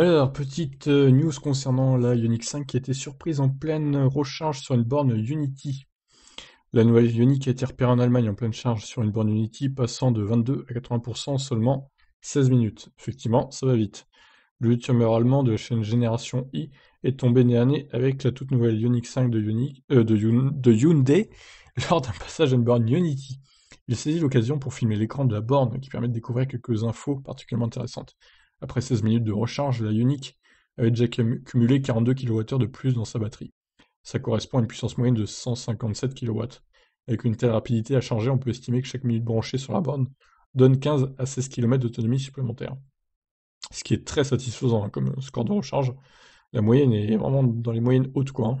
Alors, petite euh, news concernant la Ioniq 5 qui été surprise en pleine recharge sur une borne Unity. La nouvelle Ioniq a été repérée en Allemagne en pleine charge sur une borne Unity, passant de 22 à 80% seulement 16 minutes. Effectivement, ça va vite. Le youtubeur allemand de la chaîne Génération I est tombé nez à avec la toute nouvelle Ioniq 5 de, euh, de, de Hyundai lors d'un passage à une borne Unity. Il saisit l'occasion pour filmer l'écran de la borne qui permet de découvrir quelques infos particulièrement intéressantes. Après 16 minutes de recharge, la Unique avait déjà cumulé 42 kWh de plus dans sa batterie. Ça correspond à une puissance moyenne de 157 kW. Avec une telle rapidité à charger, on peut estimer que chaque minute branchée sur la borne donne 15 à 16 km d'autonomie supplémentaire. Ce qui est très satisfaisant hein, comme score de recharge. La moyenne est vraiment dans les moyennes hautes quoi. Hein.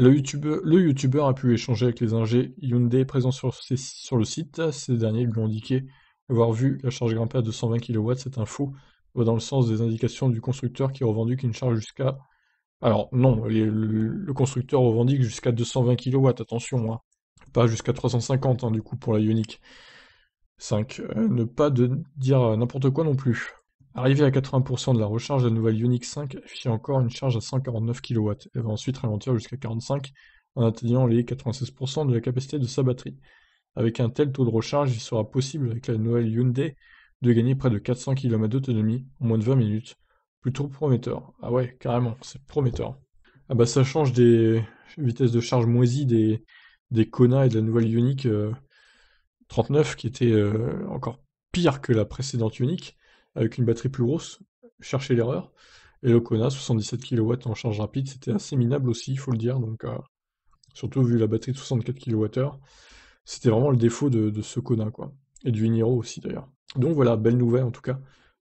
Le youtubeur, a pu échanger avec les ingés Hyundai présents sur, le site. Ces derniers lui ont indiqué avoir vu la charge grimper à 220 kW. c'est un faux va dans le sens des indications du constructeur qui revendique une charge jusqu'à... Alors non, le, constructeur revendique jusqu'à 220 kW, attention, hein. pas jusqu'à 350 hein, du coup pour la Ioniq 5. Euh, ne pas dire n'importe quoi non plus. Arriver à 80% de la recharge, la nouvelle Ioniq 5 affiche encore une charge à 149 kW. Elle va ensuite ralentir jusqu'à 45 en atteignant les 96% de la capacité de sa batterie. Avec un tel taux de recharge, il sera possible avec la nouvelle Hyundai de gagner près de 400 km d'autonomie en moins de 20 minutes. Plutôt prometteur. Ah ouais, carrément, c'est prometteur. Ah bah ça change des vitesses de charge moisies des, des Kona et de la nouvelle Unique euh, 39 qui était euh, encore pire que la précédente Unique, avec une batterie plus grosse. Cherchez l'erreur. Et le Kona, 77 kW en charge rapide, c'était assez minable aussi, il faut le dire. Donc, euh, surtout vu la batterie de 64 kWh, c'était vraiment le défaut de, ce Kona, quoi. Et du Niro aussi d'ailleurs. Donc voilà, belle nouvelle en tout cas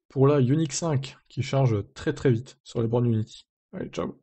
pour la Unix 5 qui charge très très vite sur les bornes Unity. Allez, ciao